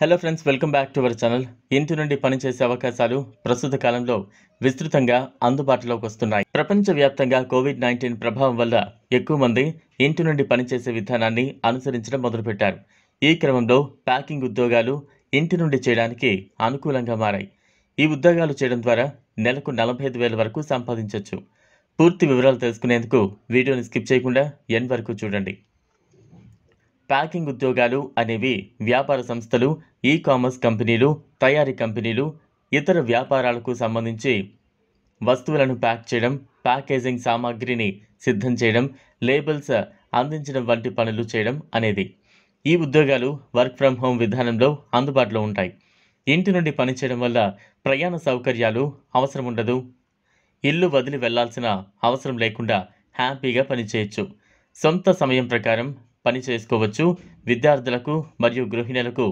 hello friends welcome back to our channel ఇంటి నుండి పనిచేసే అవకాశాలు ప్రస్తుత కాలంలో విస్తృతంగా అందుబాటులోకి వస్తున్నాయి ప్రపంచవ్యాప్తంగా కోవిడ్ నైన్టీన్ ప్రభావం వల్ల ఎక్కువ మంది ఇంటి నుండి పనిచేసే విధానాన్ని అనుసరించడం మొదలుపెట్టారు ఈ క్రమంలో ప్యాకింగ్ ఉద్యోగాలు ఇంటి నుండి చేయడానికి అనుకూలంగా మారాయి ఈ ఉద్యోగాలు చేయడం ద్వారా నెలకు నలభై ఐదు వేల వరకు సంపాదించవచ్చు పూర్తి వివరాలు తెలుసుకునేందుకు వీడియోని స్కిప్ చేయకుండా ఎన్ వరకు చూడండి ప్యాకింగ్ ఉద్యోగాలు అనేవి వ్యాపార సంస్థలు ఈ కామర్స్ కంపెనీలు తయారీ కంపెనీలు ఇతర వ్యాపారాలకు సంబంధించి వస్తువులను ప్యాక్ చేయడం ప్యాకేజింగ్ సామాగ్రిని సిద్ధం చేయడం లేబుల్స్ అందించడం వంటి పనులు చేయడం అనేది ఈ ఉద్యోగాలు వర్క్ ఫ్రమ్ హోమ్ విధానంలో అందుబాటులో ఉంటాయి ఇంటి నుండి పనిచేయడం వల్ల ప్రయాణ సౌకర్యాలు అవసరం ఉండదు ఇల్లు వదిలి వెళ్లాల్సిన అవసరం లేకుండా హ్యాపీగా పనిచేయచ్చు సొంత సమయం ప్రకారం పని చేసుకోవచ్చు విద్యార్థులకు మరియు గృహిణులకు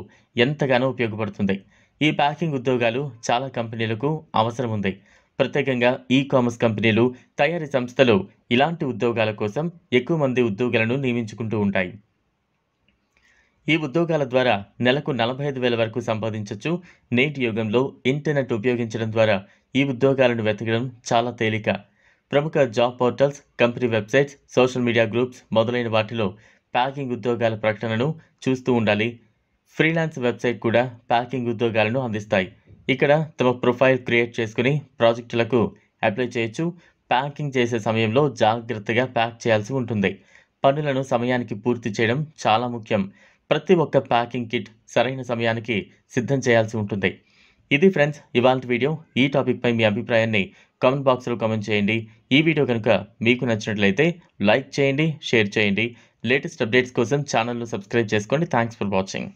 ఎంతగానో ఉపయోగపడుతుంది ఈ ప్యాకింగ్ ఉద్యోగాలు చాలా కంపెనీలకు అవసరం ఉంది ప్రత్యేకంగా ఈ కామర్స్ కంపెనీలు తయారీ సంస్థలు ఇలాంటి ఉద్యోగాల కోసం ఎక్కువ మంది ఉద్యోగులను నియమించుకుంటూ ఉంటాయి ఈ ఉద్యోగాల ద్వారా నెలకు నలభై ఐదు వేల వరకు సంపాదించవచ్చు నేటి యుగంలో ఇంటర్నెట్ ఉపయోగించడం ద్వారా ఈ ఉద్యోగాలను వెతకడం చాలా తేలిక ప్రముఖ job portals company websites social media groups మొదలైన వాటిలో ప్యాకింగ్ ఉద్యోగాల ప్రకటనను చూస్తూ ఉండాలి ఫ్రీలాన్స్ వెబ్సైట్ కూడా ప్యాకింగ్ ఉద్యోగాలను అందిస్తాయి ఇక్కడ తమ ప్రొఫైల్ క్రియేట్ చేసుకుని ప్రాజెక్టులకు అప్లై చేయొచ్చు ప్యాకింగ్ చేసే సమయంలో జాగ్రత్తగా ప్యాక్ చేయాల్సి ఉంటుంది పనులను సమయానికి పూర్తి చేయడం చాలా ముఖ్యం ప్రతి ఒక్క ప్యాకింగ్ కిట్ సరైన సమయానికి సిద్ధం చేయాల్సి ఉంటుంది ఇది ఫ్రెండ్స్ ఇవాళ వీడియో ఈ టాపిక్పై మీ అభిప్రాయాన్ని కామెంట్ బాక్స్లో కామెంట్ చేయండి ఈ వీడియో కనుక మీకు నచ్చినట్లయితే లైక్ చేయండి షేర్ చేయండి లేటెస్ట్ అప్డేట్స్ కోసం ఛానల్ను సబ్స్క్రైబ్ చేసుకోండి థ్యాంక్స్ ఫర్ వాచింగ్